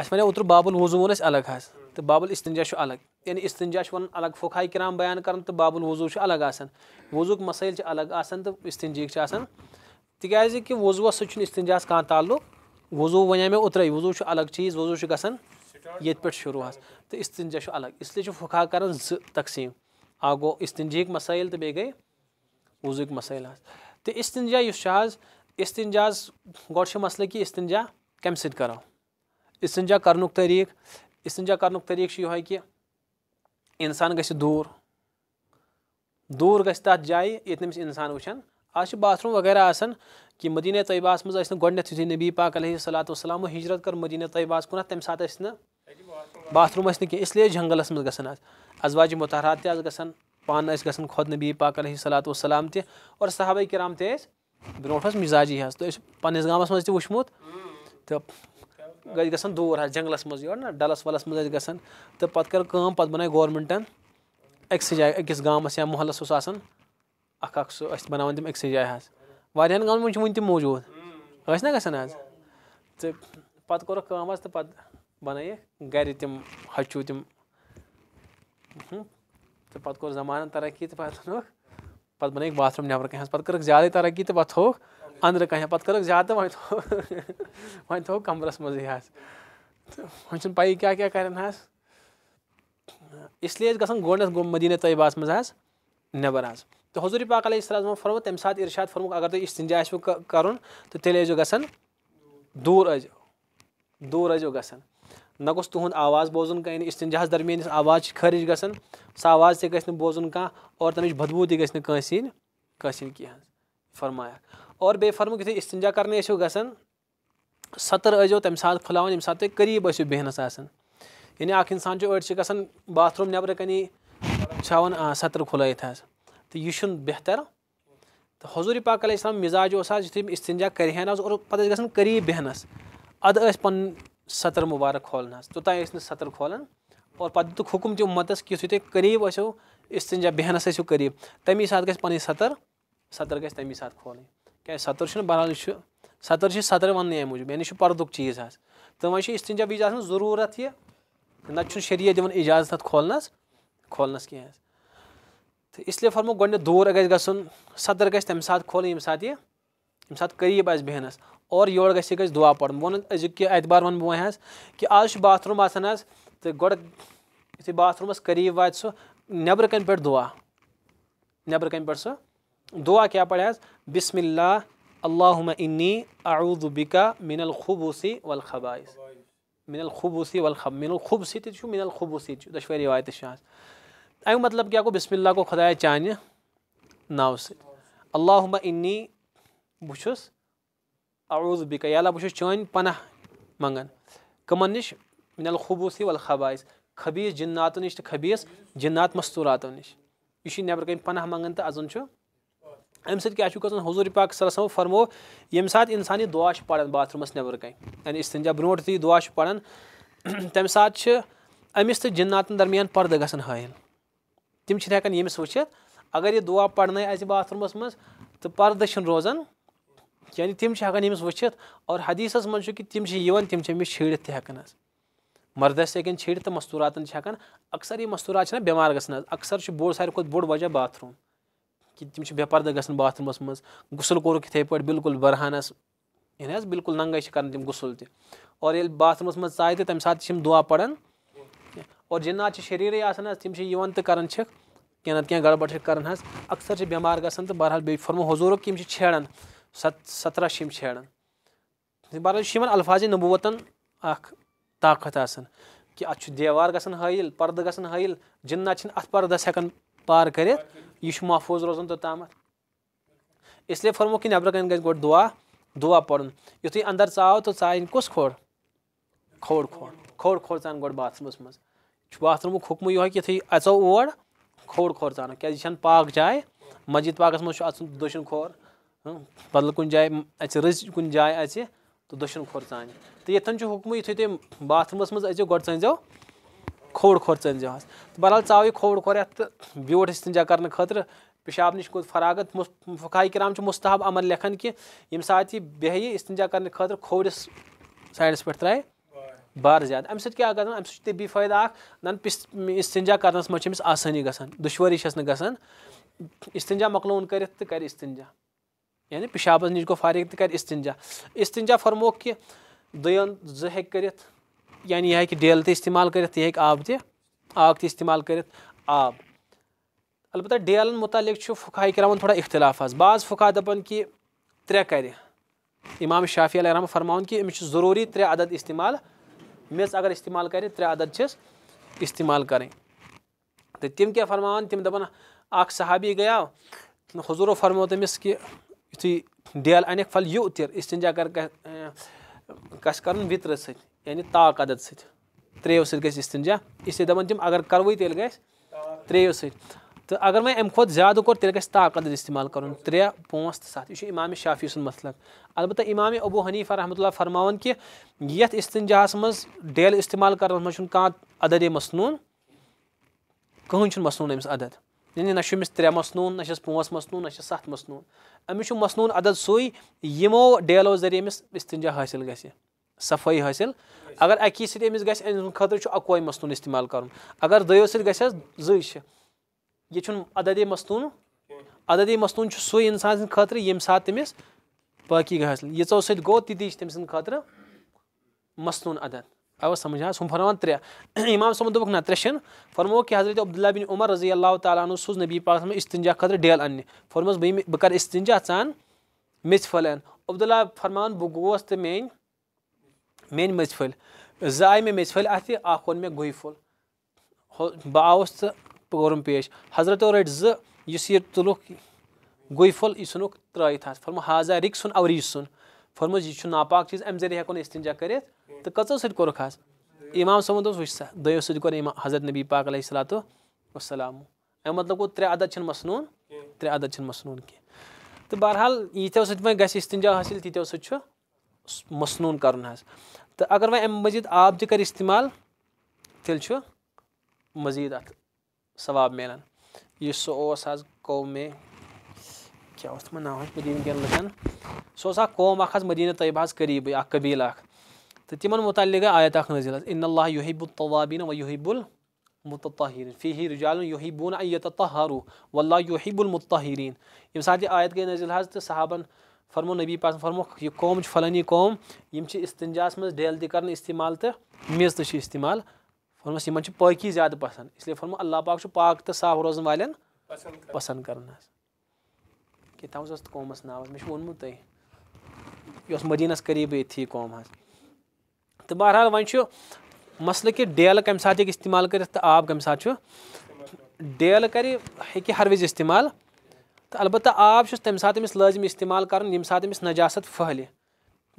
अस one ओतर बाबुल वजू वोन अलग हज तो बबुल इस्तंजा अलग यानी इस्तंजा वन अलग फुखाय कराम बयान कर तो बाबुल वजू अलग आसान वजूक मसाइल अलग आसान तो इस्तंजीक आसान तिकाज कि वजूस सह इस्तंजास कह ताल्लुक वजू वन मे उतरे वजू अलग चीज वजू ग ये पे शुरू हज तो इस्तंजा अलग इसलिए फुखा कर ज तकसीम आ गो इस्तंजीक मसाइल तो बे गई वजूक मसाइल हज तो इस्तंजा इस इस्तंजाज गो मसल कि इस्तंजा कम सो इस्तंजा करुक तरीक इस्तंजा करुक तरीक यह कि इंसान गु दूर दूर गत जाए ये नम्स इंसान वुचान आज बाथरूम वगैरह आसान कि मदीना तयबास मज गोडनथ नबी पाक सलात वसलमो हिजरत कर मदीना तयबास कुन तम सात बाथरूम कह इसलिए जंगलस मज ग अजवाज मुतहरात तन पान गसन खुद नबी पाक सलात वसलम ते और सहाबा कराम ते ब्रोट मिजाजी हज तो पन्नस गाँव तो گژھِ گژھان دوٗر حظ جنٛگلَس منٛز یورٕ نہ ڈَلَس وَلَس منٛز ٲسۍ گژھان تہٕ پَتہٕ کٔر کٲم پَتہٕ بَنٲے گورمٮ۪نٛٹَن أکسٕے جایہِ أکِس گامَس یا محلَس اوس آسان اَکھ اَکھ سُہ ٲسۍ بَناوان تِم أکسٕے جایہِ حظ واریاہَن گامَن منٛز چھِ وٕنہِ تہِ موٗجوٗد ٲسۍ نہ گژھان حظ تہٕ پَتہٕ کوٚرُکھ کٲم حظ تہٕ پَتہٕ بَنٲیِکھ گَرِ تِم ہَچوٗ تِم تہٕ پَتہٕ کوٚر زَمانَن ترقی تہٕ پَتہٕ اوٚنُکھ پَتہٕ بَنٲیِکھ باتھروٗم نٮ۪برٕ کَنۍ حظ پَتہٕ کٔرٕکھ زیادَے ترقی تہٕ پَتہٕ تھوٚوُکھ أنٛدرٕ کَنہِ پَتہٕ کٔرٕکھ زیادٕ وۄنۍ تھوٚو وۄنۍ تھوٚوُکھ کَمرَس منٛزٕے حظ تہٕ وۄنۍ چھُنہٕ پَیی کیٛاہ کیٛاہ کَرن حظ اِسلیے ٲسۍ گژھان گۄڈٕنٮ۪تھ گوٚو مدیٖنہ طیبَس منٛز حظ نٮ۪بر حظ تہٕ حضوٗرِ پاک علیہ السلامو فرمو تَمہِ ساتہٕ اِرشاد فرموُکھ اگر تُہۍ اِستِنجا آسِوٕ کَرُن تہٕ تیٚلہِ ٲسۍزیو گژھان دوٗر ٲسۍزیو دوٗر ٲسۍزیو گژھان نہ گوٚژھ تُہُنٛد آواز بوزُن کانٛہہ یعنی اِستِنجاہَس درمیان یۄس آواز چھِ خٲرِج گژھان سۄ آواز تہِ گژھِ نہٕ بوزُن کانٛہہ اور تَمِچ بَدبوٗ تہِ گژھِ نہٕ کٲنٛسہِ یِنۍ کٲنٛسہِ یِنۍ کینٛہہ حظ فرمایکھ और बे फर्म यु इसजा करने गसन सतर अजो तम सात फुलान ये सात तुम करीब ऐसो बेहनस यानी इंसान अड़ी ग बाथरूम नबर कनी छावन सतर खुलत तो यह बेहतर तो हजूरी पाक अलैहिस्सलाम मिजाज युथ इसजा कर और पे ग करीब बेहनस अद पन सतर मुबारक तो खोलन तोता सतर खोलान और पे दुख तो हुकुम तुम उम्मतस कि तुम करीब ऐसो इसजा बेहनस ऐसी करीब तमी सात ग सतर सतर गि सात खोलें क्या सतर बहरहाल यह से सतर वन अमे मूजूब यानी पर्द चीज़ हाज तो वह इस्तिंजा वज आ ज़रूरत यह नत शरीय दिवन इजाज़त तो अत खोलनस कह तो इसलिए फरमो ग दूर गज ग सदर गज सात खोल ये सात करीब आज बेहनस और योर गि गज दुआ पड़ वन अजुक एतबार वन बह कि आज बाथरूम आसान तो गो यु बाथरूमस करीब वात सह नबर कन पे दुआ नबर कन पे सह दुआ क्या पढ़ा बिसमिल्ला अल्लाहमी आउदबिका मिनलखुबूसी वलखबाइस मिनलखुबूसी वल मिनलखुबसी तु मिनलखुबूसी दशवे रिवायत अमु मतलब क्या गो बिस्मिल्ला को खुदा चान नाव सल्लाहमी बुस आउदबिका या बहुस चान पनाह मंगन कमन नश वल वलखबाइस खबीस जिन्नातों नश तो खबीस जिन्नात मस्तूरातों नश यह नबर कन मंगन तो अजन अमे सत्य गजन हजूर पाक सलसम फरमो ये सात इंसान यह दुआ पड़ान बाथरूमस नबर कहीं यानी इस्तंजा ब्रो यह दुआ पड़ान तम सात अमिस तो जिन्नातन दरमियान पर्द ग हायल तम हेकान ये वचित अगर यह दुआ पड़न अस बाथरूमस मं तो पर्द रोजान यानी तम हेकान ये वचित और हदीसस मं कि तम तम अमिस छिड़ित तकान मर्दस हेकन छिड़ित तो मस्तूरा हेकान अक्सर यह मस्तूरा बीमार ग अक्सर बोर् सारे खुद बोड़ वजह बाथरूम कि तम बे पर्दा ग बाथरूम मं गुसल कोरुक इथे पे बिल्कुल बरहानस यानी बिल्कुल नंगे कर तम गुसल त और ये बाथरूम मं चाय तो तम सात दुआ पड़ान और जिन्नात शरीर तम तो करान कह कह गड़बड़ करान अक्सर बेमार ग बहरहाल बे फरमो हजूर कि छेड़ान सत सत्रह छेड़ान बहरहाल अल्फाज नबूवतन अख ताकत कि अत दीवार ग हईल पर्द ग हईल जिन्नात अत पर्दस हेकान पार कर यह महफूज रोजान तोतम इसलिए फर्मो कि नबर कन गो दुआ दुआ पढ़ यु तो अंदर चाव तो चा इन कुस खोर खो खोर खोर चान गो बाथरूमस मज बाथरूम हुक्म यो कि अचो ओर खोर खोर चान क्या यह पाक जाए मस्जिद पाकस मज अचुन दशिन खोर बदल कुन जाए अच रज कुन जाए तो दशिन खोर चान तो यथन हुक्म युथ तुम बाथरूमस मज गो चो کھوڑ کھور ژٔنۍ زِہوس تہٕ بہرحال ژاو یہِ کھوڑ کھور یَتھ تہٕ بیوٗٹھ استنجا کرنہٕ خٲطرٕ پِشاب نِش کوٚر فراغت فقاے کِرام چھِ مستحب عمل لیکھان کہِ ییٚمہِ ساتہٕ یہِ بیٚہہِ استنجا کرنہٕ خٲطرٕ کھوٚرِس سایڈَس پٮ۪ٹھ ترٛایہِ بار زیادٕ اَمہِ سۭتۍ کیٛاہ گژھان اَمہِ سۭتۍ چھُ طِبی فٲیدٕ اَکھ زَن پِس استنجا کرنَس منٛز چھِ أمِس آسٲنی گژھان دُشوٲری چھَس نہٕ گژھان استنجا مۄکلوُن کٔرِتھ تہٕ کَرِ استنجا یعنی پِشابَس نِش گوٚو فارغ تہٕ کَرِ استنجا استنجا فرموکھ کہِ دۄن زٕ ہیٚکہِ کٔرِتھ यानी यह कि डेल तस्तेमाल कर यह आब तग तस्तेमाल कर आब अलबत् डेलन मुतल फुकाह करान थोड़ा इख्तलाफ बाज फुका दपन कि त्रे कर इमाम शाफी अलहराम फरमान कि अमिस ज़रूरी त्रे अदद इस्तेमाल मेज अगर इस्तेमाल कर त्रे अदद इस्तेमाल करें तो तम क्या फरमान तम दपन अख सहाबी गया हजूर फरमो तमिस कि यु डेल अनक फल यु तिर इस्तिजा कर कस कर वितर सत यानी ताक عدد सत त्रेव सत गस्तंजा इसलिए दपान तम अगर करवे तेल ग त्रेव सत तो अगर वह अम खुद ज्यादा कोर तेल गाक इस्तेमाल कर त्रे पाँच सत यह इमाम शाफी सुन मसल मतलब। अलबत् इमाम अबू हनीफा रहमत फरमान कि ये इस्तंजा मज डेल इस्तेमाल कर कह अदद मसनून कहन मसनून अम्स अदद यानी ना त्रे मसनून ना पाँच मसनून ना सत मसनून अम्स मसनून अदद सू यमो डेलो जरिए अम्स इस्तंजा हासिल ग صفٲیی حٲصِل اگر اَکی سۭتۍ أمِس گژھِ أمۍ سٕنٛدِ خٲطرٕ چھُ اَکوے مستوٗن استعمال کَرُن اگر دۄیو سۭتۍ گژھٮ۪س زٕے چھِ یہِ چھُنہٕ عددے مستوٗن عددے مستوٗن چھُ سُے اِنسان سٕنٛدِ خٲطرٕ ییٚمہِ ساتہٕ تٔمِس باقی گٔے حٲصِل ییٖژو سۭتۍ گوٚو تِتی چھِ تٔمۍ سٕنٛدِ خٲطرٕ مستوٗن عدد آوا سمجھ حظ ہُم فرمان ترٛےٚ امام صٲبن دوٚپُکھ نہ ترٛےٚ چھِنہٕ فرموو کہِ حضرت عبداللہ بن عمر رضی اللہ تعالیٰ عنہ سوٗز نبی پاک استنجا خٲطرٕ ڈیل اَننہِ فرموس بہٕ بہٕ کَرٕ استنجا ژٕ اَن میٚژِ پھٔلۍ اَن عبداللہ فرمان بہٕ گوس تہٕ میٛٲنۍ मे मज फल जाय मे मजफल अत अन मे गुई फुल बह आवस तो पोरम पेश हजरत रट जिस यह तुलुक गुह फुल यह नुक त्रत फोर्म हाजा रिक सुन अवरी सुन फोर्म यह नापाक चीज अम जरिए हेको इस्तिजा कर तो कचो सोरुख आज इमाम सामन दोस वह सा दयो सो हजरत नबी पाक सलात वसलाम अम मतलब गो त्रे अदद मसनून त्रे अदद मसनून कह तो बहरहाल यो सत गतिजा हासिल तीतो सू मसनून कर अगर वह अम मजीद आब तह कर इस्तेमाल तेल मजीद अत सवाब मिलान यह सह कौम में क्या ना मदीन कन लुकन कौम अख मदीन तयबा करीब कबील अख तो तिमन मुतल गई आयत अख नजील इन अल्लाह युहिबुलवाबीन व युहिबुल मुतहिरीन फ़ी रिजाल युहिबून यतहरू वल्ला युहिबुलमुतहिरीन यम सात आयत गई नजील तो सहाबन फरमो नबी पास फरमो यह कौम फलानी कौम यम इस्तंजास मज डेल तरान इस्तेमाल तो मेज त इस्तेमाल फरमस इन पाकि ज्यादा पसंद इसलिए फरमो अल्लाह पाक पाक तो साफ रोजन वाले पसंद कर कम कौमस नाव मे वोनमुत तह यह करीब ये कौम हज तो बहरहाल वह मसल कि डेल कम इस्तेमाल कर आब कम सात डेल कर हर वज इस्तेमाल तो अलबत् आब तम सात अमिस इस्तेमाल कर सात फहल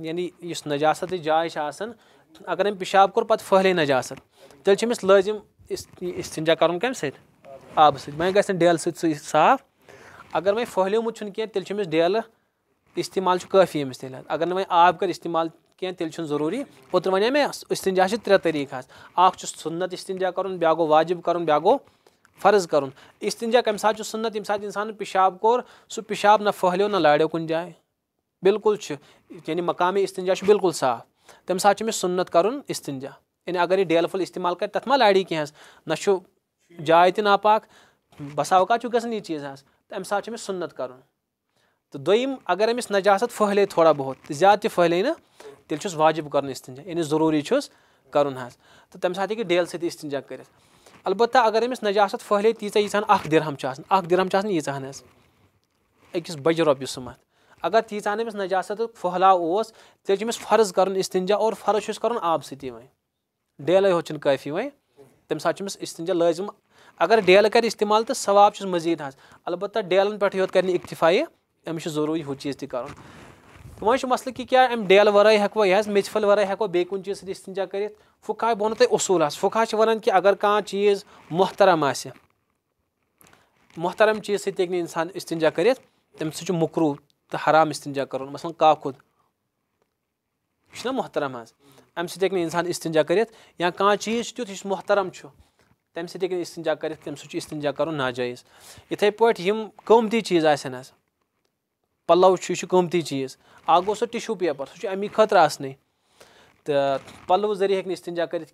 यानी इस नजासत जाय अगर अम पिशाब कौर पत फहल नजासत तेल अमिस लाजिम इस्तिजा कर आब सब सै ग डेल साफ अगर वह फहलोमुत कह तेल डेल इस्तेमाल काफ़ी अमिस तेल अगर ना वह आब कर इस्तेमाल कह तेल ज़रूरी ओतर वन मे इस्तिजा त्रे तरीक सुन्नत इस्तजा कर ब्या गो वाजिब कर ब्या गो फर्ज कर इसतजा कम सात सुन्नत ये सात इंसान पिशाब कोर सह पिशाब न फहलो ना लाड़ो कुन जाए बिल्कुल यानी मकाम इस्तिजा बिल्कुल साफ तम सा सुन्नत कर इसतजा यानी अगर यह डेलफुल इस्तेमाल कर तथा मा लाड़ी कह न जाए त नापाक बसा अवकात गन चीज़ अमस सात सुन्नत कर तो दोम अगर अमिस नजासत फहले थोड़ा बहुत ज्यादा तह फहले ना तेल वाजिब कर इसतजा यानी ज़रूरी कर तो तम सात हेकि डेल सत कर अलबत् अगर अमिस नजासत फहले तीस यीन अख दिरहम अख दिरहम यीन अकिस बजे रोप सुमत अगर तीसान अमिस नजासत फहलाव तेल अमिस फर्ज कर इस्तिंजा और फर्ज कर आब सी वन डेल होचन काफ़ी वन तम सामस इस्तिंजा लाजिम अगर डेल कर इस्तेमाल तो सवाब मजीद हाज अलबत् डेलन पे योत कर इक्तफाई अमिस जरूरी हूँ चीज़ तक तो वह मसल कि क्या अम डेल वर हेको यह मेचफल वर हेको बे कुन चीज सी इस्तंजा कर फुका बोन तुम उसूल फुका वन कि अगर कह चीज मोहतरम आ मोहतरम चीज सी हेक इंसान इस्तंजा कर मकरू तो हराम इस्तंजा कर मसल काकुद यह मोहतरम हज अम सत हेक इंसान इस्तंजा कर चीज तुत इस मोहतरम तमें सत हेक इस्तंजा कर तम कर नाजायज़ इथे पे कमती चीज आ पलव कमती चीज आ गो टिशू पेपर सो अमी खतर तो पलव जरिए हेक इस्तजा कर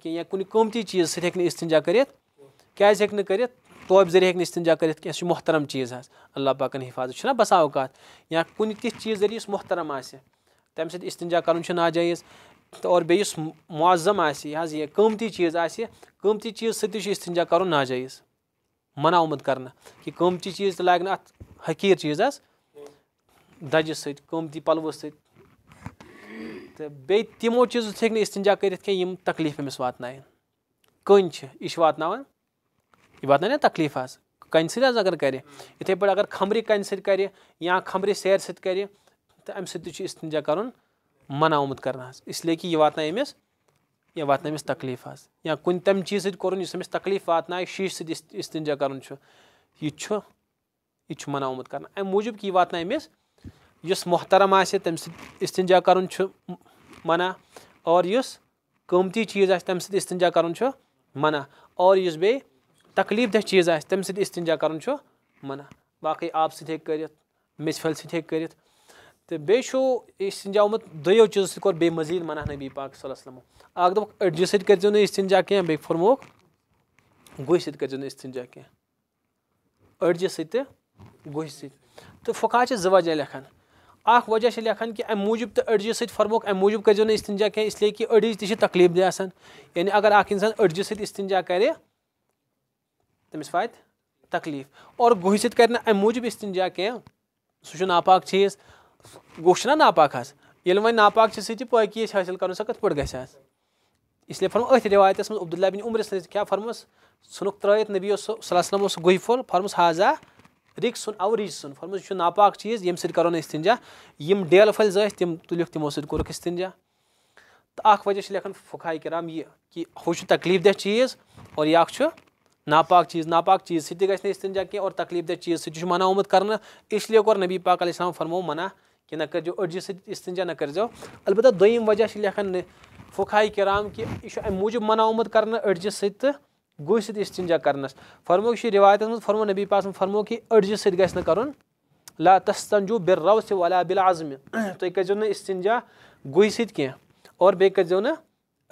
कमती चीज सत्य हेक इस्तजा कर क्या हेक न कर टोप जरिए हेक कर मोहतरम चीज अल्लाह पकन हिफाजत ना बस अवकात या कुन तिथ चीज जरिए मोहतरम आम सत इस्तजा कर नाजायज तो और बेस मुआजम आज ये चीज आमती चीज सस्तजा कर नाजायज मनामुत कर कमती चीज तो लागन अत हकीर चीज़ دَجہِ سۭتۍ قۭمتی پَلوٕ سۭتۍ تہٕ بیٚیہِ تِمو چیٖزو ہیٚکہِ نہٕ اِستنجا کٔرِتھ کینٛہہ یِم تکلیٖف أمِس واتناوَن کٔنۍ چھِ یہِ چھِ واتناوان یہِ واتناوِ نہ تکلیٖف حظ کَنہِ سۭتۍ حظ اگر کَرِ یِتھَے پٲٹھۍ اگر کھمبرِ کَنہِ سۭتۍ کَرِ یا کھمبرِ سیرِ سۭتۍ کَرِ تہٕ اَمہِ سۭتۍ تہِ چھُ اِستنجا کَرُن مَنا آمُت کَرنہٕ حظ اِسلیے کہِ یہِ واتنایہِ أمِس یا واتنایہِ أمِس تکلیٖف حظ یا کُنہِ تَمہِ چیٖز سۭتۍ کوٚرُن یُس أمِس تکلیٖف واتنایہِ شیٖش سۭتۍ اِستنجا کَرُن چھُ یہِ تہِ چھُ یہِ تہِ چھُ مَنا آمُت کَرنہٕ اَمہِ موٗجوٗب کہِ یہِ واتنایہِ أمِس यस मोहतरम आम तम कर मना और कमती चीज़ आम तम कर मना और बे तकलीफ दह चीज़ आम तम कर मना बाकी आप सत कर मिसफल सत कर तो बेशो इस्तिजा दो चीज़ों से कौर बे मजीद मना नबी पाक सल्लम अख दोप अड्जि सत करो नस्तिजा कह बे फरमोक गुह सत करो नस्तिजा कह अड्जि सत गुह सत तो फुका जवाजा वजह अख वजह से लखान कि अम मूजूब तो अड़जि सर्मोक अम मूजूब कर नस्तंजा कह इसलिए कि अड़िज तक तकलीफ दह यानी अगर अख इंसान अड़जि सस्तंजा करे तमिस वात तकलीफ और गुह सत अम अमे मूजूब इस्तंजा कह स नापाक चीज गुह ना नापाक ये वह नापाक चीज सह पाकि हासिल कर सो पे गस इसलिए अथ रिवायत मज बिन उम्र क्या फरमस सुनुक त्रत नबी सल्लम गुह फुल फरमस हाजा रिक्स सुन रिज सुन फरमो यह नापाक चीज ये सो ना इस्तिंजा यम डेल फल तुम तुलिख तमो सोर्क इस्तिंजा तो अख वजह लखन फुखाई कराम यह कि हूँ तकलीफ दह चीज और यह नापाक चीज नापाक चीज सह इस्तिंजा कह और तकलीफ दह चीज सह मना आमुत कर इसलिए कौर नबी पाक अलैहिस्सलाम फरमो मना कि ना कर्जो अर्जी सस्तिंजा ना कर्जो अलबत् दोम वजह लखन फुखाई कराम कि यह मूजूब मना आमुत कर अर्जी सत्य गुसत इस्तिजा कर फरमो यह रिवायतन मज फरमो नबी पास फरमो कि अड़जि सत ग कर ला तस्तंजू रव से वला बिल आजम तुम कर ना इस्तिजा सत कह और बे कर ना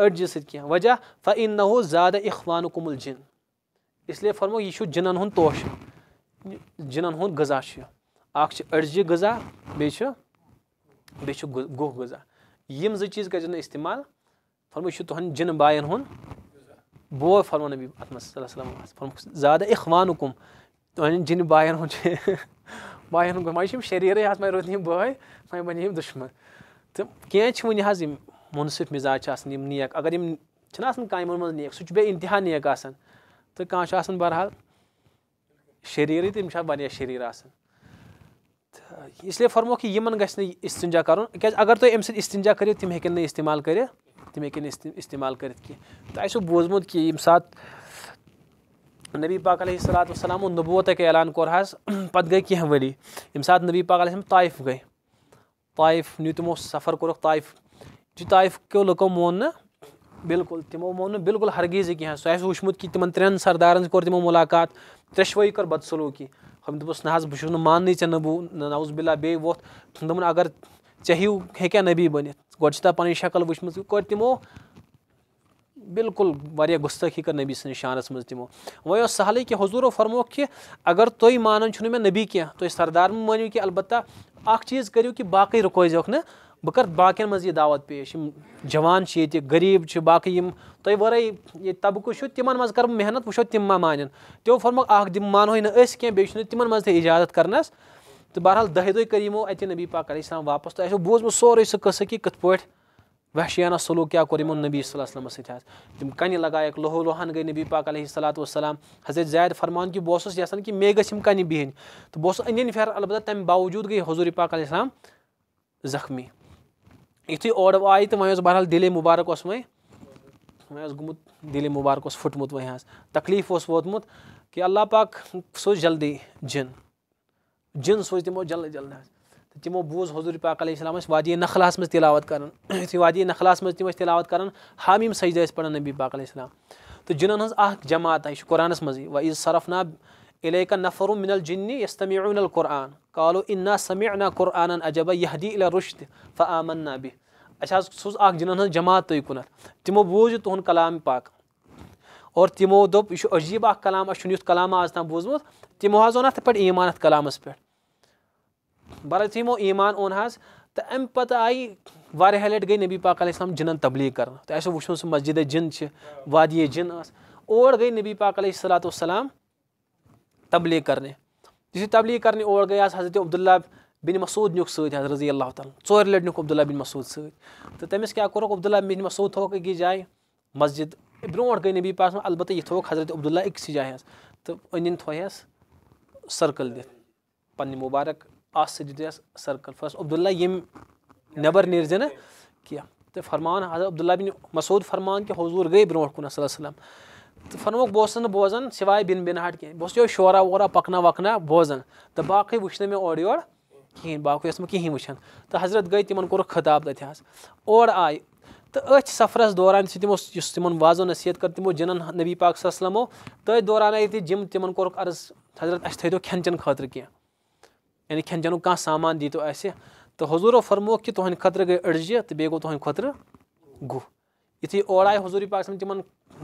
अड़जि सत कह वजह फ इन नहो ज़्यादा इखवान कुमुल जिन इसलिए फरमो यह जिनन हूँ तोश जिनन हूँ गजा अड़जि गजा बेह गुह गजा यम जो चीज़ करो ना इस्तेमाल फरमो तुहन जिन बायन हूँ बोय फरमो नबी अतम फरमुख ज़्यादा इखवानुकुम तुन जिन बायन हूँ बायन हूँ वह शरीर मैं रोद बह वह बन दुश्मन तो कह वन मुनसिफ मिजाज नेक अगर कामन मज नेक सह इंतहा नेक तो कह बहरहाल शरीर तम वाया शरीर इसलिए फरमो कि यमन गि इस्तिजा कर अगर तुम तो अमि इस्तिजा करो तम हेन इस्तेमाल कर تِم ہیٚکن استعمال کٔرِتھ کینٛہہ تۄہہِ آسیو بوٗزمُت کہِ ییٚمہِ ساتہٕ نبی پاک علیہ صلاتُ وَسلامو نبوتُک اعلان کوٚر حظ پَتہٕ گٔے کینٛہہ ؤری ییٚمہِ ساتہٕ نبی پاک علیہ طایف گٔے طایف نیوٗ تِمو سفر کوٚرُکھ طایف یُتھُے طایف کیو لُکو مون نہٕ بالکُل تِمو مون نہٕ بالکُل ہرگیٖزٕے کینٛہہ سُہ آسہِ وٕچھمُت کہِ تِمن ترٛٮ۪ن سردارن کوٚر تِمو مُلاقات ترٛیشوٲیی کٔر بد سلوٗکی ہُم دوٚپُس نہ حظ بہٕ چھُس نہٕ ماننٕے ژےٚ نبوٗ نعوذ بِلّہ بیٚیہِ ووٚتھ دوٚپُن اگر ژےٚ ہیوٗ ہیٚکیا نبی بٔنِتھ گۄڈٕ چھِ تَتھ پَنٕنۍ شکل وٕچھمٕژ یہِ کٔر تِمو بِلکُل واریاہ گُستٲخی کٔر نبی سٕنٛدِس شانَس منٛز تِمو وۄنۍ اوس سہلٕے کہِ حضوٗرو فرموکھ کہِ اگر تُہۍ مانان چھُو نہٕ مےٚ نبی کینٛہہ تُہۍ سردار مہٕ مٲنِو کینٛہہ البتہ اَکھ چیٖز کٔرِو کہِ باقٕے رُکٲیزیوکھ نہٕ بہٕ کَرٕ باقیَن منٛز یہِ دعوت پیش یِم جوان چھِ ییٚتہِ غریٖب چھِ باقٕے یِم تۄہہِ وَرٲے ییٚتہِ طبقہٕ چھُ تِمَن منٛز کَرٕ بہٕ محنت وٕچھو تِم ما مانن تِمو فرموکھ اَکھ دِ مانہوے نہٕ أسۍ کینٛہہ بیٚیہِ چھُنہٕ تِمَن منٛز تہِ اِجازت کَرنَس तो बहरहाल दह दुह करो अत नबी पाक अलैहिस्सलाम वापस तो बोजम सोरे सह कस कि कथ पे वहशियाना सलूक क्या इमो नबी सल्लम सम कन लगायक लोहो लोहान गई नबी पाक सलात वसलम हजरत जायद फरमान कि बहुत यसान कि मे गम कन बिहन तो बहुत अनियन फेर अलबत् तमें बावजूद गई हजूर पाक अलैहिस्सलाम जख्मी युथ ओर आई तो वह बहरहाल दिले मुबारक वह वह गुत दिले मुबारक उस फुटमुत वह तकलीफ वोमुत कि अल्लाह पाक सो जल्दी जिन जिन सोच तमो जल्द जलन तमो तो बूज हजूर पाक अलैहिस्सलाम वादी नखलास मज तिलावत कर यु वादी नखलास मज तम तिलावत कर हामीम सजद पे नबी पाक अलैहिस्सलाम तो जिनन हज जमात है कुरानस मज व इज सरफना इलेक नफर मिनल जिन्नी यस्तमिउन अल कुरान कालो इन्ना समिअना कुरानन अजब यहदी इला रुश्द फआमन्ना बि अच्छा सूज अख जिनन हज जमात तुय तो कुन तमो बूज तुहद तो कलाम पाक और तमो दोप यह अजीब अख कलाम कलाम आज तम बूजमुत तमो हज ओन अत पे ईमान अत कलामस पे बरस यमो ईमान ओन तो अम पत आई वह लट गई नबी पाक अलैहिस्सलाम जिनन तबलीग कर तो वो मस्जिद जिन वादिय जिन और गई नबी पाक अलैहिस्सलाम तबलीग करने यु तबलीग करने और गई हजरत अब्दुल्ला बिन मसूद निक सजी अल्लाह तौर लट निक अब्दुल्ला बिन मसूद सत तो क्या कोरक अब्दुल्ला बिन मसूद थोक अकिस जाए मस्जिद ब्रोह गई नबी पाक अलबत् यह थोक हजरत अब्दुल्ला अकिस जाए तो अनिन थोस सर्कल दिथ मुबारक सर्कल फर्स्ट अब्दुल्ला यम नबर निर जन क्या तो फरमान हजरत अब्दुल्ला बिन मसूद फरमान के हजूर गई ब्रोह कुन वसलम तो फनमुख बहुत बोजान सिवाय बिन बिनहाट कह बहुत शोरा वोरा पकना वकना बोजान तो बाकी वो मे और योर कहें बाकी यस कहें वुचान तो हजरत गई तिमन कोर खताब तथ और आय तो अथ सफरस दौरान तमो तिम वाजो नसीहत कर तमो जिन नबी पाक तथ तो दौरान आई जिम तिम कर्ज हजरत अस थो खेन चेन खुद कह यानी खेन चेन कह सामान दी तो तो हजूरों फरमो कि तुहद खतर गई अड़जि तो बे गो तुहद खतर गुह युथ ओर आए हजूरी पाक तिम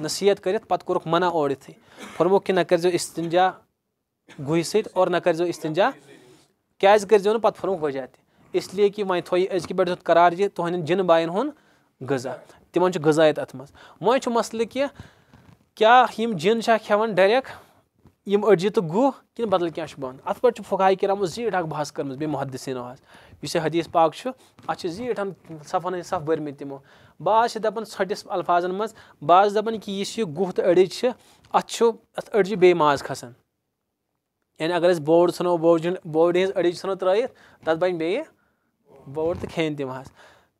नसीहत कर पत् कोरुक मना ओर युथ फरमो कि न करो इस्तंजा गुह सर न करो इस्तंजा क्या करो ना पत् फरमुक वजह त इसलिए कि वह थो अजक पे करार ये तुहद जिन बायन हूँ गजा तिम गजायत अत मज मसल कह क्या जिन खेवान डायरेक्ट यम अड़जी तो गुह कि बदल क्या बन अत पे फुकाय करामो जीठ अख बहस कर बे इस हदीस पाक अत जीठ सफन सफ भरम तमो बाज दपान टिस अल्फाजन मज बाज दपान कि यह गुह तो अड़ज अत अड़ज बे माज खसान यानी अगर बोर्ड सनो बोर्ड बोर्ड हज अड़ज सनो त्रयित तथ बन बे बोर्ड तो खेन तम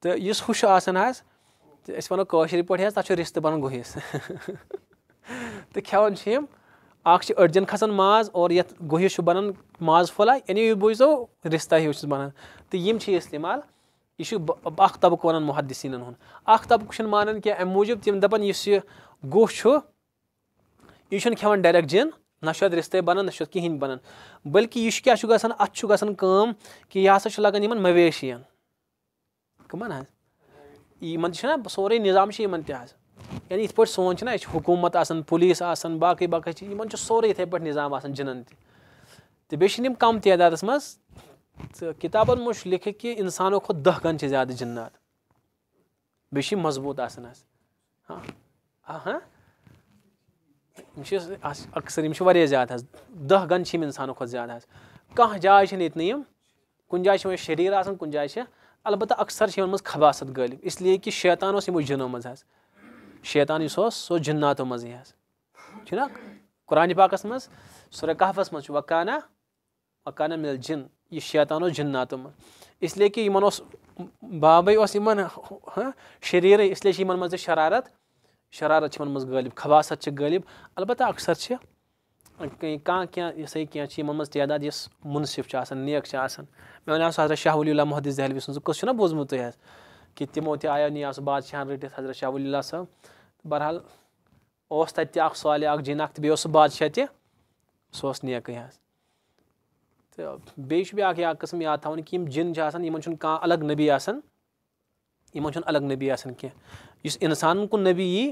तो इस हूँ तो वो कशर पे तथा रिश्त बन गुहिस तो खान अख अड़जन खसान माज और ये गुहि बनान माज फुला यानी यह बूझो रिश्ता हूँ बनान तो यम इस्तेमाल यह तबक वन मुहदसिन तबक मानन क्या अमे मूजूब तम दपन इस गुह यह खेवान डायरेक्ट जिन ना रिश्ते बनान ना कहें बनान बल्कि यह क्या ग अत गम कि यह हाँ लगान इन मवेशियन कमन हज इन सोरे निज़ाम इन तेज यानी इथ पे ना हुकूमत पुलिस बाकी बाकी चीज इन सोरे इथे पे निज़ाम जिनन तो बेन कम तदाद मज किताबन मज लिख कि इंसानों खुद दह गन ज्यादा जिन्नात बे मजबूत हाँ हाँ, हाँ। अक्सर ज्यादा दह गन इंसानों खुद ज्यादा कह जाय ये कुन जाय शरीर कुन जाय अलबत् अक्सर इन खबासत गलिब इसलिए कि शैतान इमो जिनो मज शैतान इस सो जिन्नातो मजे हजना कुरान पाकस मज सुर कहफस मज वकाना वकाना मिल जिन यह शैतानो जिन्नातो मज इसलिए कि इन बाबे हाँ, शरीर इसलिए इन मज शरारत शरारत इन मज गलिब खबासत गलिब अलबत् अक्सर से कह क्या क्या इन मज तदाद मुनसिफ नेक मे वन हजरत शाह वली महदि दहलवी सुन कस बूजमुत तुम्हें कि तमो त आयो नियास बादशाह रटित हजरत शाह वली सब बहरहाल तक साले अख जिन अख तो बादशाह तह सह नेक तो बेह या कस्म याद थवन कि जिन इन कलग अलग नबी इन अलग नबी आ कह इंसान कुन नबी यी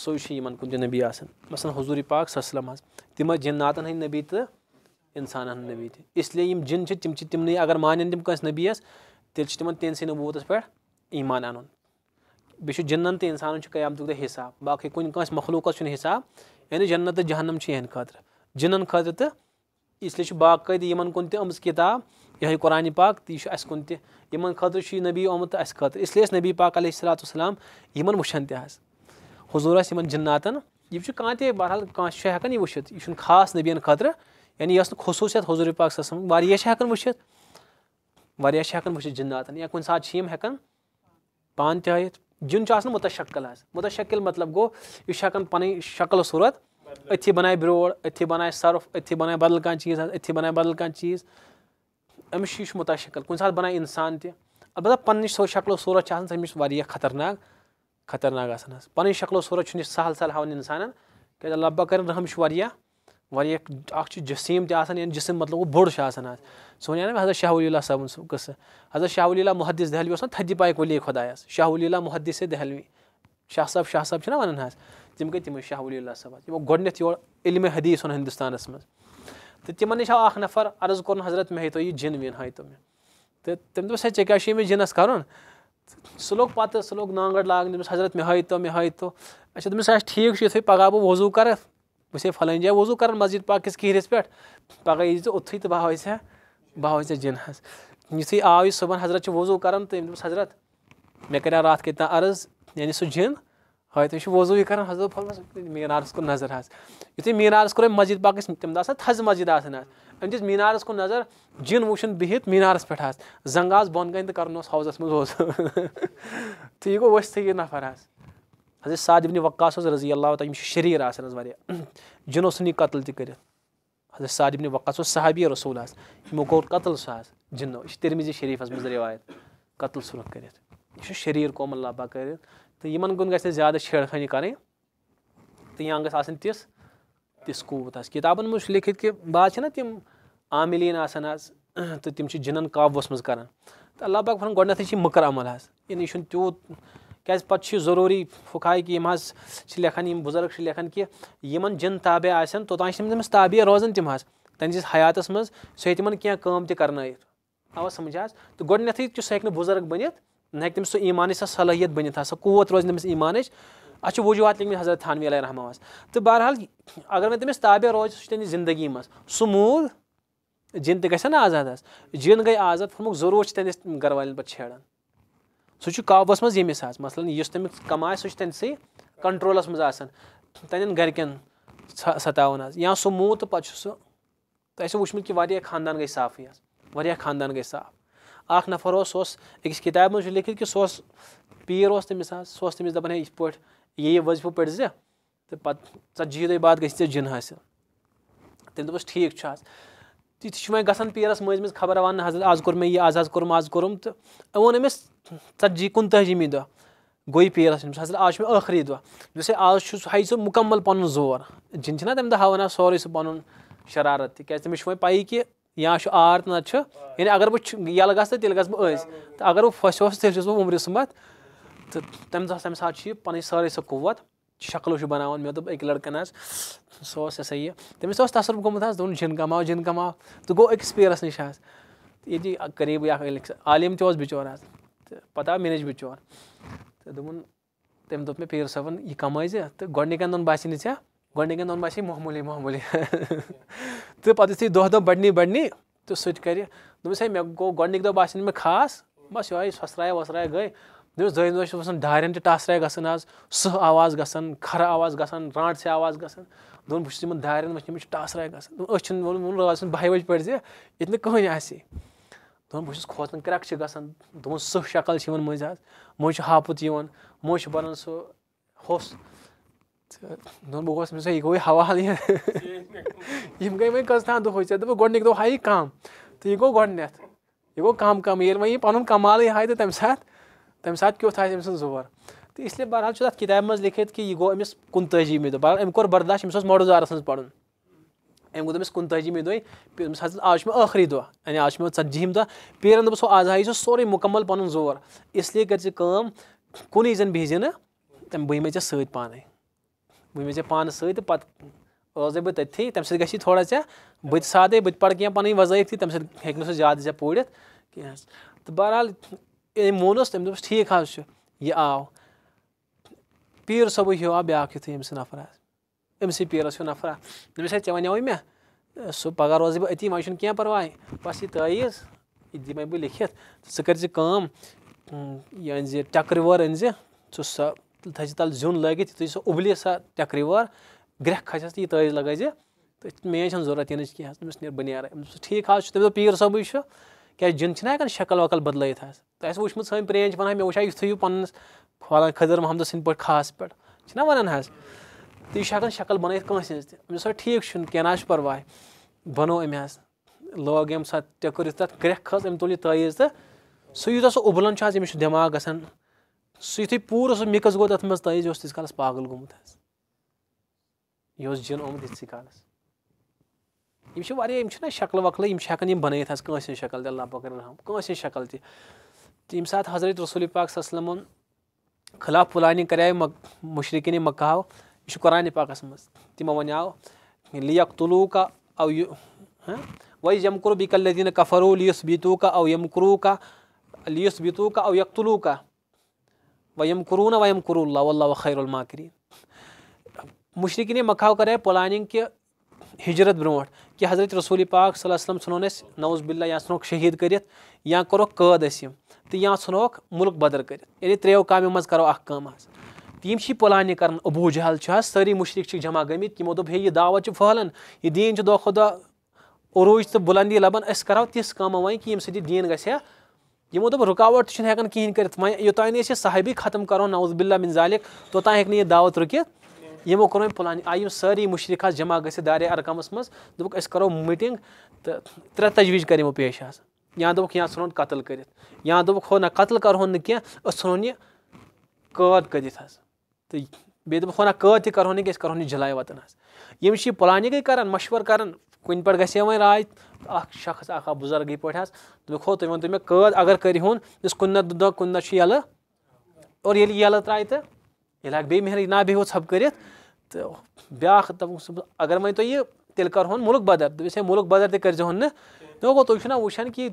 सोन कुन नबी मसलन हजूरी पाक सलम तम जिन्नातन हंद नबी तो इंसान हंद नबी तसलिए जिन तम तमन अगर मानन तम कंस नबीस तेल तम तहस नबूतस पे ईमान अन बे जिन्न तो इंसान कयामत दह हिसाब बाकी कुन कस मखलूकस हिसाब यानी जन्नत तो जहनम इन खतर जिन्न खतर तो इन कुन तम किताब यह कुरान पाक तो यह अस तमन खतर नबी आमुत अस खतर इसलिए नबी पाक अलसलाम इन वुन तज हजूर इन जिन्नातन यह कह बहरहाल कह यह वुत यह खास नबीन खुद यानी यह खसूसियत हजूर पाक वह हेकान वुत वह हेकान वुत जिन्नातन या कुन सात हेकान پان تہِ ہٲیِتھ جِن چھُ آسان مُتشکِل حظ مُتشکِل مطلب گوٚو یہِ چھُ ہٮ۪کان پَنٕنۍ شکل صوٗرت أتھی بَنایہِ برٛوڈ أتھی بَنایہِ سرف أتھی بَنایہِ بَدل کانٛہہ چیٖز حظ أتھی بَنایہِ بَدل کانٛہہ چیٖز أمِس چھُ یہِ چھُ مُتشکِل کُنہِ ساتہٕ بَنایہِ اِنسان تہِ البتہ پَنٕنۍ سۄ شکل و صوٗرت چھِ آسان سۄ چھِ واریاہ خطرناک خطرناک آسان حظ پَنٕنۍ شکل و صوٗرت چھُنہٕ یہِ سہل سہل ہاوان اِنسانَن کیٛازِ اللہ پاک کَرٕنۍ رحم چھُ واریاہ वह जसीम तान जिसम मतलब वो बोड़ आज सो वन हजरत शाह वली सबन सब कस शाह वली मुहदस दहलवी उस थदि पाइक वली खुदायस शाह वली मुहदस दहलवी शाह साहब शाह साहब ना वन तम गई तमें शाह वली सब तमो गोडन यो इलम हदीस ओन हिंदुस्तान मं तो तिम नश आव नफर अर्ज कोर हजरत मे तो यह जिन विन हतो मे तो तम दोस हे क्या मे जिनस कर सह लोग पत् सह लोग नांगड़ लागन दस हजरत मे हतो मे हतो अच्छा दस ठीक युथ पगह बह वजू कर बे फलान जाए वजू कर मस्जिद पा किस कहरस पे पगह यी उत तो बह हा बह हा जिन हज आव यह सुबह हजरत वजू कर तो हजरत मे कर रात कितना अर्ज यानी सह जिन हाँ तुम तो वजू ही कर हजरत फल मीनारस कुन नजर हज युथ मीनारस कोर मस्जिद पाक तम थज मस्जिद आज दिस मीनारस कुन नजर जिन वो बिहित मीनारस पे हज जंग आज बोन कन तो कर हौजस मज तो यह गो वस्त यह नफर हज हजरत साद इबन रजी अल्लाह तम शरीर आज जिनो सुनी कत्ल तक हजरत साद इबन वक्स रसूल आज यमो कौर कत्ल सह जिनो यह तिरमिजी शरीफस मज रिवायत कतल सुलख कर यह शरीर कौम अल्लाह पा कर इन गुन गि छेड़खानी करें तो यहाँ गस तिस तिस कूत किताबन मज लिखित कि बाद तम आमिलीन आज तो तम जिनन कावस मज कर अल्लाह पाक वन गोडन मकर अमल आज यानी यह तूत क्या पे जरूरी फुकाय कि लेखान बुजुर्ग लेखान कि इन जिन ताबे आन तोतान तम ताबे रोजान तम तहस हयात मं सह तिम कम तर्न आवा समझ आज तो गोडनथ सह हे बुजुर्ग बनित ना हे तम सलाहियत बनित सो कूत रोज तम ईमान अ वजूहत लिखम हजरत थानवी रहमा तो बहरहाल अगर वे तम ताबे रोज सह जिंदगी मं सूल जिन त ग आज़ाद जिन गई आज़ाद फुमुक जरूर तहस घर वाले पे छेड़ान सह काबस मज यमिस मसलन इस तमिक कम सह तमसे कंट्रोलस मज तन गरकन सतावन या सो मू तो पे सो तो वो कि खानदान गई साफी वह खानदान गई साफ अख नफर उस सह किताब मे लिखित कि सो पीर तमिस सह तमिस दपान हे इथ पे ये वजफ पढ़ तो पत् ी दह बाद गे जिन हासिल तम दस ठीक तिथ गन पीरस मज मज खबर वन हज आज कोर मे यह आज हज कोरम आज कोरम तो वो अमिस ती कमी दह गई पीरस हजरत आज ٲخری दह जिस आज हाई सह मुकम्मल पुन जोर जिन तम दह हवान सोरे सह पन शरारत तेज तमिस पाई कि यहाँ आर तो ना अगर बह यल ग तेल गस बस तो अगर बह फसोस तेल उम्र सुमत तो तम दह तम सात सारे सह कुवत शक्ल बनान मे दोप अक लड़कन आज सो यह ये तमिस तसर गोमुत दोन जिन कमाओ जिन कमाओ तो गो अकिस पीरस नश आज ये करीब आलिम तो बिचोर आज पता मे नश बिचोर तो दोपन तम दोप मे सबन यह कम तो गोडनिकन दोन बासी ना गोडनिकन दोन बासी मोहमूली मोहमूली तो पे यु दह दह बढ़नी बढ़नी तो सर कर मे गो गोडनिक दह बासी मे खास बस यो ससराया वसराया गई देखो जैन दश वसन डारन ते टासराय सह आवाज गसन खर आवाज गसन रांड से आवाज गसन दोन बुछ तिमन डारन ग निमिष टासराय गसन अछन वोन वोन रासन भाई वच पड़ सह शक्ल छ वन मज आज मोछ हापुत यवन मोछ बनन सो होस दोन ये कोई हवा हाल गई वे कस था दो होय हाई काम तो यह गो गोडनेत ये गो काम काम ये मैं ये कमाल हाई तो तम तम सात क्यों था अम जोर तो इसलिए बहरहाल तथा किताब मज लिखित कि यह गो अमिस कुनताजी मे दह बहरहाल अम कौर बर्दाश्त अमिस मडुदारस मज पढ़ अम गो दस कुनताजी मे दह अमिस आज मे आखिरी दह यानी आज मे ژतजहम दह पेरन आज हाई सो सोरे मुकम्मल पन जोर इसलिए कर कम कुन जन बिहज ना तम बह मे े सान पान सत ٲسٕے بہٕ تٔتھی تَمہِ سۭتۍ گژھِ تھوڑا ژےٚ بہٕ تہِ بہٕ تہِ پَرٕ کینٛہہ پَنٕنۍ تَمہِ سۭتۍ ہیٚکہِ نہٕ سُہ زیادٕ ژےٚ پوٗرِتھ کینٛہہ حظ تہٕ بہرحال ییٚمۍ ووٚنُس تٔمۍ دوٚپُس ٹھیٖک حظ چھُ یہِ آو پیٖر صٲبٕے ہیوٗ آو بیٛاکھ یُتھُے أمۍ سٕے نفرَس أمۍسٕے پیٖرَس ہیوٗ نفرا دوٚپمَس ہے ژےٚ وَنیٛوُے مےٚ سُہ پَگاہ روزٕ بہٕ أتی وۄنۍ چھُنہٕ کینٛہہ پَرواے بَس یہِ تٲیٖز یہِ دِمَے بہٕ لیکھِتھ ژٕ کٔرۍ زِ کٲم یہِ أنۍزِ ٹٮ۪کرِ وٲر أنۍزِ ژٕ سۄ تھٔےزِ تَلہٕ زیُن لٲگِتھ یُتھُے سۄ اُبلہِ سۄ ٹٮ۪کرِ وٲر گرٛٮ۪کھ کھَسٮ۪س تہٕ یہِ تٲیٖز لَگٲیزِ تہٕ میٛٲنۍ چھَنہٕ ضوٚرَتھ یِنٕچ کینٛہہ دوٚپمَس بہٕ نیرَے أمۍ دوٚپُس ٹھیٖک حظ چھُ تٔمۍ دوٚپ پیٖر صٲبٕے چھُ क्या जिन हकान शक्ल वकल बदल तो वुचम सन प्रेन वन मे वो यु पन्न खदर महमद सद पे खास पे वन तो यह हकान शक्ल बन कस ठीक क्या पर्वा बनो अमे लोग अमे सा टेकर तथा खस अम तुल तयज तो सह यूत सह उबलन अमिस दिमाग ग सह यु पूरे सह मिक्स गो तथ मज तयज यह पागल गोमुत यह जिन आमुत यीस यम शक्ल वक्ल हेकन बन कंस शक्ल तल्ला पकड़ हम कंस शक्ल तम सात हजरत रसूल पाक खिलाफ पुलानी कर मशरकिन मुशरकिन मकाव यह कुरान पाकस मज तमो वन लिया तुलू का अव यु वह यमकुर बिकलदीन कफरू लियस बीतू का अव यमकुरू का लियस बीतू का अव यकतलू का वयम कुरून वयम कुरूल्ला वल्ला खैरमाकरीन मुशरकिन मकाव करे प्लानिंग के हिजरत ब्रो कि हजरत रसूल पाक सल्लम सन नौज बिल्ला या सन शहीद कर या करो कद अम तो या सन मुल्क बदर कर त्रेव त्रो मज करो अम तो यम प्लान कर अबू जहल सारी मुशरक जमा गमित तमो दोप हे ये दावत फहलन ये दीन दो खो दह तो बुलंदी लबन अस करो तिस कम वह कि यम सह दीन ग यमो दो रुकावट तुम हेकान कहें कर वोतान यह साहबी खत्म करो नौज बिल्ला मिन जालिक तोतान हे दावत रुकित यमो कर प्लान आई सारी मुशरक जमा ग दारे अरकमस मं दो मीटिंग तो त्रे तजवीज करो पेश या दुख या सन कतल कर या दुख हो ना कतल करह ना कह सन यह कद कर बे दुख हो ना कद तह करो ना जलाय वतन यम प्लान गई कर मशवर कर कुन पे गे वह राय शख्स अ बुजर्ग पे दो तुम वन मे कद अगर कर कुन कुन कुन यल और ये यल त्राई तो ये लग बे मेहनत ना बेहो सब करित ब्या दप अगर वन तो ये तेल करहन मुल्क बदर दस है मुल्क बदर तर्जहन ना मे गो तुम वुचान कि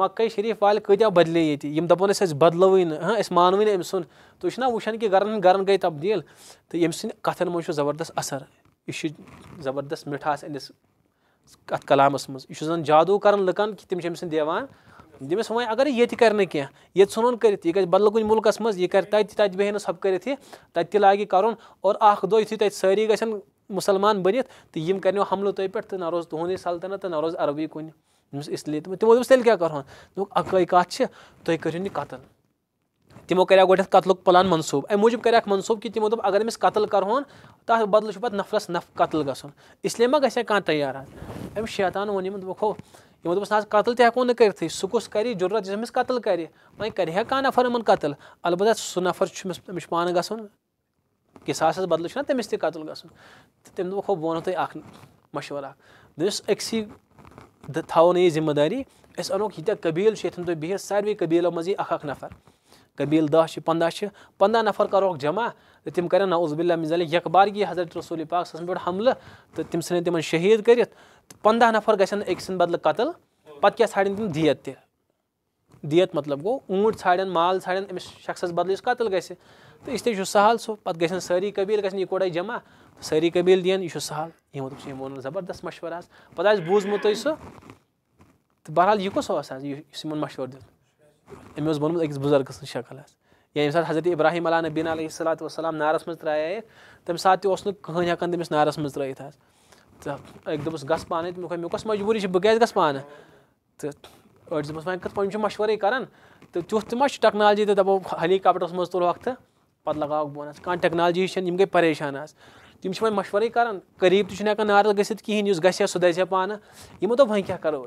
मक् शरीफ वाल कत बदले ये दपान बदलव हाँ मानव अम सुन तुम वुचान कि गरन गरन गई तब्दील तो यम सथन मज जबरदस्त असर यह जबरदस् मिठास अंदिस कत कलामस मज जादू कर लुकान कि तम दिवान दपस वो अगर ये कर कह ये वन कर बदल कुछ मुल्क मज यह कर तत सब कर लागे कर और अख दो यु सारी ग मुसलमान बनित तो यम कर हमलों तुप तो, तो ना रोज तुहद सल्तनत ना रोज अरबी कुन इसलिए तुम तमो तेल तो क्या करो दोप अकई तुम करो कतल तमो कर गोटे कतल प्लान मनसूब अमे मूजूब कर मनसूब कि तमो दोप अगर अमिस कतल करोन तथ बदल पे नफरस नफ कतल ग इसलिए मा ग तैयार अम शैतान वो दोपो यमो दोपस ना कतल तक न कर सह कर जरूरत यमस कतल कर वह कर नफर इन कतल अलबत् सह नफर अमिस पान ग किसास बदल तमिस ते कतल ग तम दो बह वो तुम मशवर अक्स अक्सी थो ये जिम्मेदारी अनो यह कबील ये तुम तो बिहत सारे कबीलों मज अख नफर कबील दह पंदा पंदह नफर करो जमा तो तम कर नौजबिल्ला यकबार की हजरत रसूल पाक सन पे हमल तो तम सन तम शहीद करित पंद नफर ग बदल कतल पत् क्या सड़न तुम दियत त दियत मतलब गो ऊँट सड़न माल सड़न अमिस शख्स बदल कतल ग तो इसलिए सहल सो पत् ग सारी कबील गकोट जमा तो सारी कबील दिन यह सहल यो दोप जबरदस्त मशवर आज पे बूजमुत सो तो बहरहाल यह कस इन मशवर दित अमे बोनमुत अकिस बुजुर्ग सज शक्ल या ये हजरत इब्राहिम अला बिन अलैहि सलात वसलाम नारस मज त्रा तमें सात कहें हेकान तमिस नारस मज त्रत तो एक दोपस गस पाने तो मजबूरी बह क्या गस पान तो अड़ दोपस वह कत पे मशवरे करान तो तुथ तो टेक्नोलॉजी तो दपो हेलीकॉप्टरस मज तुल तो पे लगाव बोन कह टेक्नोलॉजी गई परेशान आज तुम वह मशवरे करान करीब तुम नारद गसित कहें गस सह दस पान यो दप वह क्या करो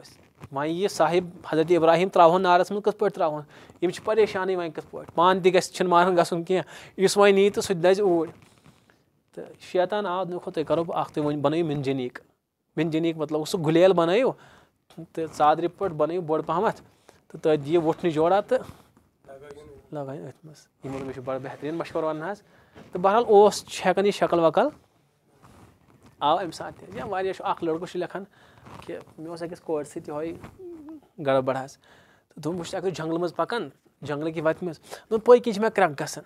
वह ये साहिब हजरत इब्राहिम त्रा नारस मे कथ पे त्रा परेशान वह कथ पान तन मान गसन कह इस वह नी तो सह दज तो शैतान आव दोपो तुम करो अख तुम बनो मिनजनीक मिनजनीक मतलब सह गुलेल बनो तो चादर पे बनो बोड़ पहम तो दिए दिय जोड़ा तो लगान अथ मे बड़ बेहतरीन मशवर वन तो बहरहाल उस हेकान यह शकल वकल आव अम सह या लड़को लिखान कि मे अकिस कौर सह गड़बड़ तो दुम बह जंगल मज पकान जंगल की वत मे दिन तो पै कि मे क्रक ग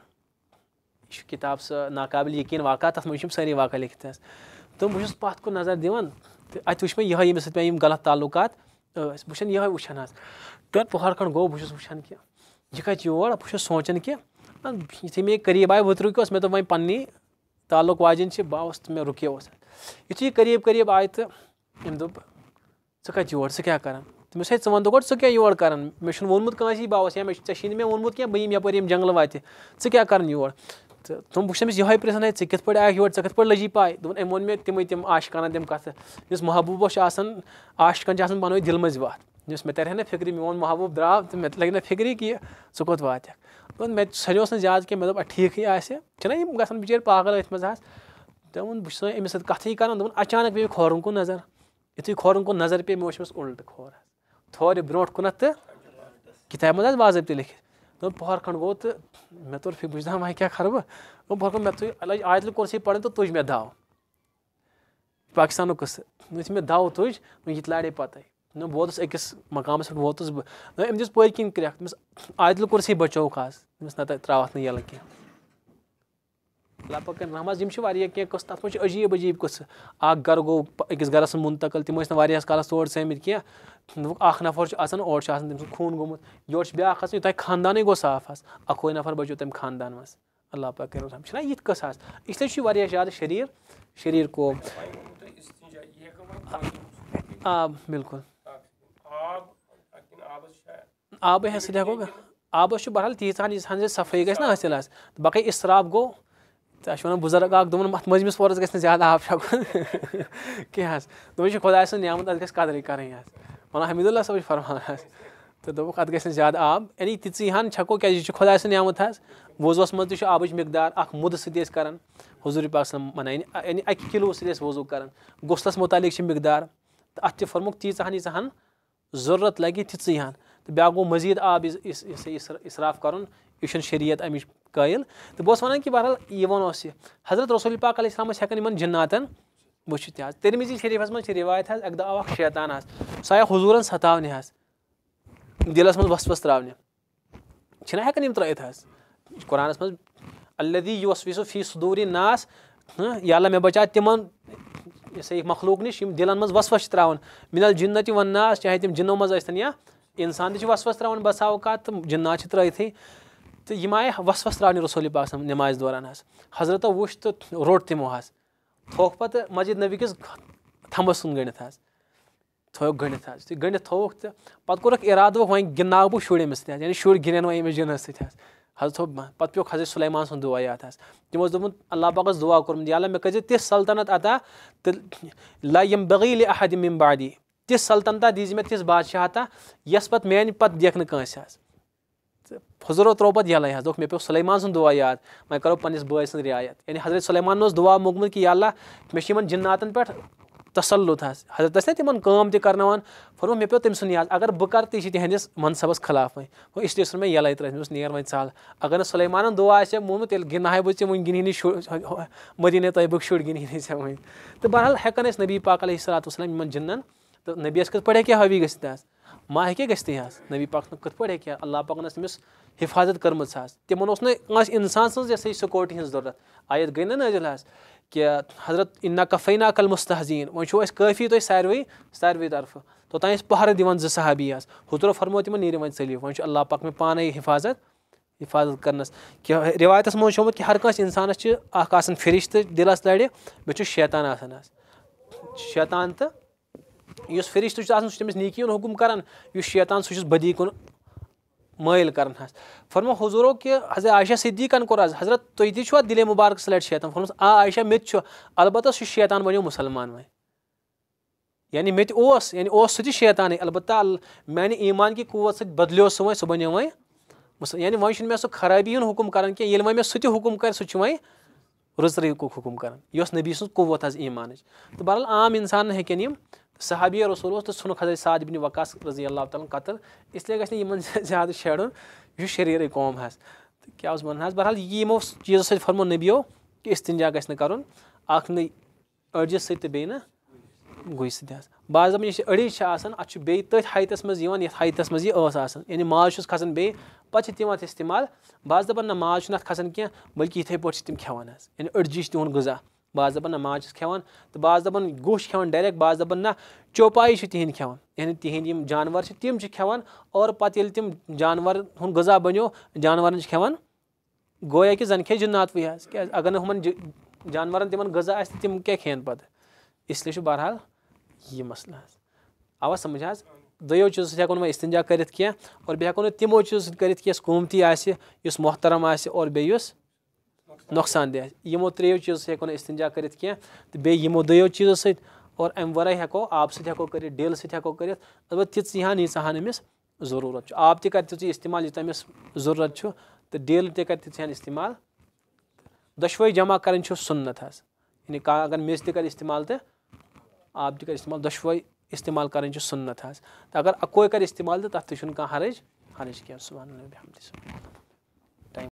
यह किताब सह नाकबिल यकीन वाक तथा मे सारे वाक़ा लिखित तो बहुत पथ कु नज़र दिवान अत वे ये ये सत गलत ताल्लुक बहुत ये वन टन पोहर खंड गो बहुत वन कि यह कत योर बहुत सोचान कि ये मे करीब आए रुको मे दिन पन्नी ताल्लुक वाजन बहुत मे रुके युत यह करीब करीब आए तो अम दोप ऐ कत योर ऐ क्या करान तमस है वन गोड क्या योर कर मे वोनमुत कंस बहुत या मे े मे वोनमुत क्या बह यप जंगल वात क्या कर योर تہٕ تِم وٕچھ تٔمِس یِہوٚے پِرٛژھان ہے ژٕ کِتھ پٲٹھۍ آیَکھ یور ژےٚ کِتھ پٲٹھۍ لٔجی پاے دوٚپُن أمۍ ووٚن مےٚ تِمَے تِم عاشقانہ تِم کَتھٕ یُس محبوٗبَس چھِ آسان عاشقَن چھِ آسان پَنٕنۍ دِلہٕ مٔنٛزۍ وَتھ یُس مےٚ تَرِ ہا نہٕ فِکرِ میون محبوٗب درٛاو تہٕ مےٚ تہِ لَگہِ نہٕ فِکرِ کہِ ژٕ کوٚت واتَکھ دوٚپُن مےٚ سَجوس نہٕ زیادٕ کینٛہہ مےٚ دوٚپ اَدٕ ٹھیٖکھٕے آسہِ چھِنہ یِم گژھان بِچٲرۍ پاگل أتھۍ منٛز حظ دوٚپُن بہٕ چھُس نہٕ أمِس سۭتۍ کَتھٕے کَران دوٚپُن اچانک پیٚیہِ کھۄرَن کُن نظر یُتھُے کھۄرَن کُن نظر پیٚیہِ مےٚ وٕچھ أمِس اُلٹہٕ کھۄر حظ تھوٚد یہِ برٛونٛٹھ کُنَتھ تہٕ کِتابہِ منٛز حظ باضٲبطہٕ لیٚکھِتھ दोन तो पहर खंड गो तो मे तोर फि बुझ वह क्या खर बह तो पहर खंड मे तुज आयतल कुर्सी पढ़ तो तुज मे दाव पाकिस्तान कस मे दाव तुज ये लाड़े पत वोत अकिस मकाम पे वोत अम दिस पद कन क्रैक दस आयतल कुर्सी बचो आज दस ना त्रा ना ये कह लापकन रहमाज कह कस तथ मे अजीब अजीब कस गर गो अकिस गरस मुंतकिल तम कालस तौर समित कह दोक अख नफर और तम खून गुत योर ब्या तुम खानदान गो साफ अको नफर बचो तम खानदान मज अल्लाह पा कर ना ये कसा इसलिए ज्यादा शरीर शरीर को आब बिल्कुल आब हेको आबस बहरहाल तीसान इंसान से सफाई गई ना हासिल बक इसराफ गो तुम वन बुजुर्ग दोन अत मजमस पोरस गह ज्यादा आब शकुन कह दुदाय खुदा सद नामत अत गदर करें मौलाना हमीदुल्ला सब फरमान तो दुख अत ग ज्यादा आब यानी तीची हन छको क्या यह खुदा नामत वजूस मज तब मकदार अख मुद सान हजूर पाकिस्तान वन यानी अकि किलो सत वजू कर गुसलस मुतलिक मकदार तो अत फर्मुक तीच हन यीच हन जरूरत लगे तिथी हन तो ब्या गो मजीद आब इसराफ कर यह शरीयत अमिश कायल तो बहुत वन कि बहरहाल यह वो हजरत रसूल पाक अलैहिस्सलाम हेकान इन जिन्नातन वुचित तिरमिजी शरीफस मज रिवायत अक दवा शैतान सह आया हजूरन सतावन दिलस मज वसवस त्रा हेकान त्रत कुरान मज अल्लदी युसविसु फी सदूरी नास या मे बचा तिम यह मखलूक नश दिलन मज वसवस त्रा मिनल जिन्नत वन नास चाहे तम जिन्नों मजन या इंसान तसवस त्रा बसा अवकात जिन्नात त्रत तो यम आए वसवस त्रा रसूल पाक नमाज दौरान हजरतों वुश तो रोट तमो थोक पत् मस्जिद नबी किस थम्बस सुन गणित थोक गणित यु गणित थोक तो पत् कोरक इराद वो वह गिना बह शुरमस यानी शुर गिन वह अमिस जिनस सज थो पत् पे हजरत सुलमान सुन दुआ याद तमो दोपन अल्लाह पाक दुआ कोर्मुत याल मे कर तिस सल्तनत अता तो ला यम बगील अहद मिम बादी तिस सल्तनता दीज मे तिस बादशाहता यस पत् मान पे देख नस हजरत रोबत ये हज मे पे सलेमान सुन दुआ याद वह करो पन्नस बय सज रियायत यानी हजरत सलेमान दुआ मोगमुत कि यह मे जिन्नातन पे तसलुत हजरत ना तिम कम तरान फोन मे पे तम सुन याद अगर बह कर तो तिहस मनसबस खिलाफ वह वो इसलिए सुन मैं यल त्रेस नीर वन साल अगर ना सलेमान दुआ आ मोमुत गिनाहे बह वे गिनी शु मदीन तयबुक शुर गिनी ऐसे वे तो बहरहाल हेकन नबी पाक सलात वसलम जिन्न तो नबी कत पे क्या हवी गई मा हे गि नबी पाक कथ पे क्या अल्लाह पाकन तमिस हिफाजत कर्म तिमन उस इंसान सज सिक्योरिटी हज जरूरत आयत गई ना नाजिल कि हजरत इन्ना कफैना कल मुस्तहजीन वो काफ़ी तुम तो सारे सारे तरफ तोतान पहर दिवान जो सहाबी हुतरो फरमो तिम नीर वन सलीफ वो अल्लाह पाक में पान हिफाजत हिफाजत कर्नस कि रिवायत मज कि हर कस इंसानस फिरिश्त दिलस लड़ि बे शैतान शैतान तो इस फरिश्त तुम्हें निकी हुकुम कर शैतान सह बदी कुन मल कर फर्मो हजूरों के हजरत आयशा सदीकन कौर हजरत तुति चुना दिले मुबारक सलट शैतान फर्मस आ आयशा मे तो अलबत् शैतान बनो मुसलमान वे यानी मे तानी सह शैतान अलबत् मान ईमान की कौत सत बदलो सह वो सह बनो वे यानी वह मे सह खराबी हुकुम कर वे सह हुकुम कर सह रुक हुकुम कर नबी सूवत हज ईमान तो बहल आम इंसान हेकन सहाबी रसूल तो सुनुख हजरत साद बिन वकास रजी अल्लाह तालन कतल इसलिए गि ज्यादा शेड़न यह शरीर कौम हज तो क्या वन बहरहाल यो चीज़ों सर्मो नबियो कि इस्तंजा गि कर नई अड़ि सह गुह सह बह दपान यह अड़ी तथ हाइटस मजान ये हाइटस मज यह माज खसान बे पे तिवान इस्तेमाल बह दपान ना माज अत खसान कह बल्कि इथे पे तुम खान यानी अड़जी तुहद गुजा बाज दपान ना माज खेवान तो बाज दपान गोश खेवान डायरेक्ट बाज दपान ना चौपाई तिहद खेवान यानी तिहद जानवर तम खेवान और पत ये तम जानवर हूँ गजा बनो जानवर खेवान गोया कि जन खे जिन्नातवे आज क्या अगर ना हम जानवर तिम गजा आम क्या खेन पत इसलिए बहरहाल यह मसला आवा समझ आज दयो चीजों सो हेको इस्तिजा कर और बेहन तमो चीजों सत्य कूमती आस मोहतरम आस और बेस नुकसान देह यमो त्रेव चीजों से हेको इस्तंजा कर दो चीजों सत और अम वर हेको आब सको कर डेल सको कर अब ज़रूरत आब त कर इस्तेमाल यूत ज़रूरत तो डेल तर कर तिथि हान इस्तेमाल दशवे जमा कर सुन्नत हज यानी अगर मेज त कर इस्तेमाल तो आब त कर इस्तेमाल दशवे इस्तेमाल कर सुन्नत अगर अकोई कर इस्तेमाल तो तथा तुम हरज हरज कह सुबह